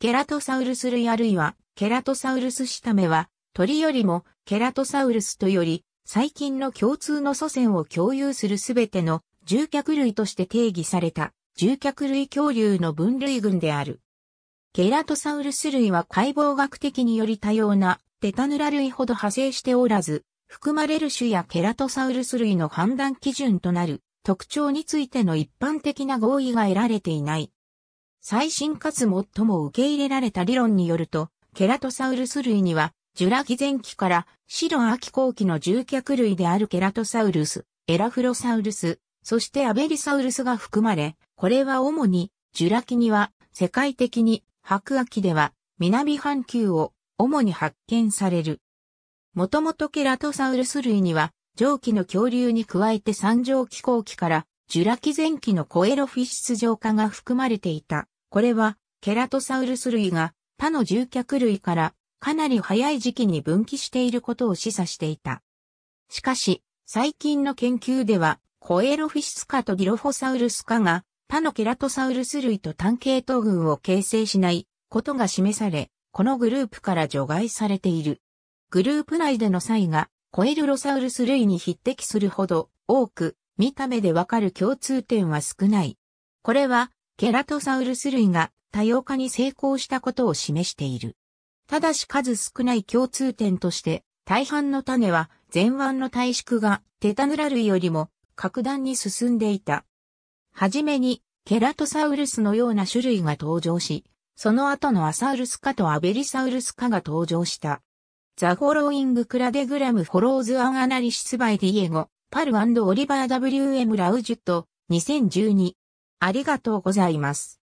ケラトサウルス類あるいは、ケラトサウルスシタメは、鳥よりも、ケラトサウルスとより、最近の共通の祖先を共有するすべての獣脚類として定義された、獣脚類恐竜の分類群である。ケラトサウルス類は解剖学的により多様な、テタヌラ類ほど派生しておらず、含まれる種やケラトサウルス類の判断基準となる特徴についての一般的な合意が得られていない。最新かつ最も受け入れられた理論によると、ケラトサウルス類には、ジュラ紀前期から白秋後期の獣脚類であるケラトサウルス、エラフロサウルス、そしてアベリサウルスが含まれ、これは主に、ジュラ紀には、世界的に、白亜紀では、南半球を主に発見される。もともとケラトサウルス類には、上記の恐竜に加えて三上紀後期からジュラ紀前期のコエロフィシス浄化が含まれていた。これは、ケラトサウルス類が他の獣脚類からかなり早い時期に分岐していることを示唆していた。しかし、最近の研究では、コエロフィシス科とディロフォサウルス科が他のケラトサウルス類と単系統群を形成しないことが示され、このグループから除外されている。グループ内での差異がコエルロサウルス類に匹敵するほど多く見た目でわかる共通点は少ない。これは、ケラトサウルス類が多様化に成功したことを示している。ただし数少ない共通点として、大半の種は前腕の体縮がテタヌラ類よりも格段に進んでいた。はじめに、ケラトサウルスのような種類が登場し、その後のアサウルス科とアベリサウルス科が登場した。ザ・フォローイング・クラデグラム・フォローズ・アン・アナリシス・バイ・ディエゴ、パルオリバー WM ラウジュット、2012。ありがとうございます。